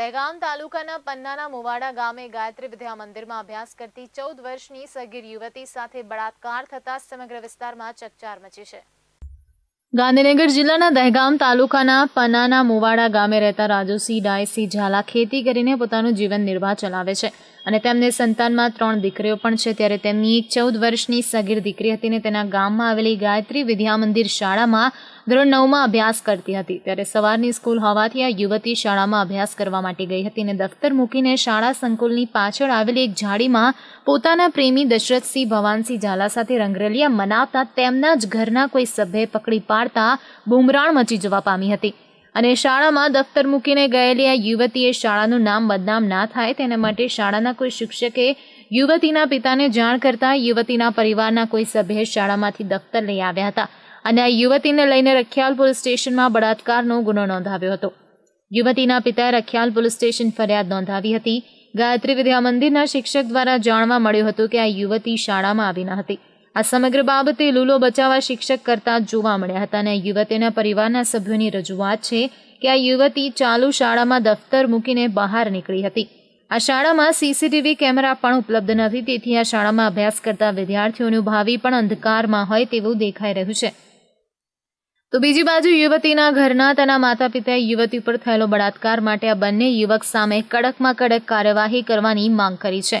દહેગામ તાલુકાના પન્નાના મુવાડા ગામે ગાયત્રી વિદ્યા મંદિરમાં અભ્યાસ કરતી ચૌદ વર્ષની સગીર યુવતી સાથે બળાત્કાર થતા સમગ્ર વિસ્તારમાં ચકચાર મચી છે ગાંધીનગર જિલ્લાના દહેગામ તાલુકાના પનાના મુવાડા ગામે રહેતા રાજુસિંહ ડાયસિંહ ઝાલા ખેતી કરીને પોતાનું જીવન નિર્વાહ ચલાવે છે અને તેમને સંતાનમાં ત્રણ દીકરીઓ પણ છે ત્યારે તેમની એક ચૌદ વર્ષની સગીર દીકરી હતી ને તેના ગામમાં આવેલી ગાયત્રી વિદ્યા મંદિર શાળામાં ધોરણ નવમાં અભ્યાસ કરતી હતી ત્યારે સવારની સ્કૂલ હોવાથી આ યુવતી શાળામાં અભ્યાસ કરવા માટે ગઈ હતી અને દફતર મૂકીને શાળા સંકુલની પાછળ આવેલી એક ઝાડીમાં પોતાના પ્રેમી દશરથસિંહ ભવાનસિંહ ઝાલા સાથે રંગરેલિયા મનાવતા તેમના જ ઘરના કોઈ સભ્યે પકડી પાડતા બુમરાણ મચી જવા પામી હતી અને શાળામાં દફતર મૂકીને ગયેલી આ યુવતીએ શાળાનું નામ બદનામ ના થાય તેના માટે શાળાના કોઈ શિક્ષકે યુવતીના પિતાને જાણ કરતા યુવતીના પરિવારના કોઈ સભ્ય શાળામાંથી દફતર લઈ આવ્યા હતા અને આ યુવતીને લઈને રખિયાલ પોલીસ સ્ટેશનમાં બળાત્કારનો ગુનો નોંધાવ્યો હતો યુવતીના પિતાએ રખિયાલ પોલીસ સ્ટેશન ફરિયાદ નોંધાવી હતી ગાયત્રી વિદ્યા મંદિરના શિક્ષક દ્વારા જાણવા મળ્યું હતું કે આ યુવતી શાળામાં આવી ન હતી આ સમગ્ર બાબતે લૂલો બચાવવા શિક્ષક કરતા જોવા મળ્યા હતા અને યુવતીના પરિવારના સભ્યોની રજૂઆત છે કે આ યુવતી ચાલુ શાળામાં દફતર મૂકીને બહાર નીકળી હતી આ શાળામાં સીસીટીવી કેમેરા પણ ઉપલબ્ધ નથી તેથી આ શાળામાં અભ્યાસ કરતા વિદ્યાર્થીઓનું ભાવિ પણ અંધકારમાં હોય તેવું દેખાઈ રહ્યું છે તો બીજી બાજુ યુવતીના ઘરના તેના માતા પિતાએ યુવતી પર થયેલો બળાત્કાર માટે આ બંને યુવક સામે કડકમાં કડક કાર્યવાહી કરવાની માંગ કરી છે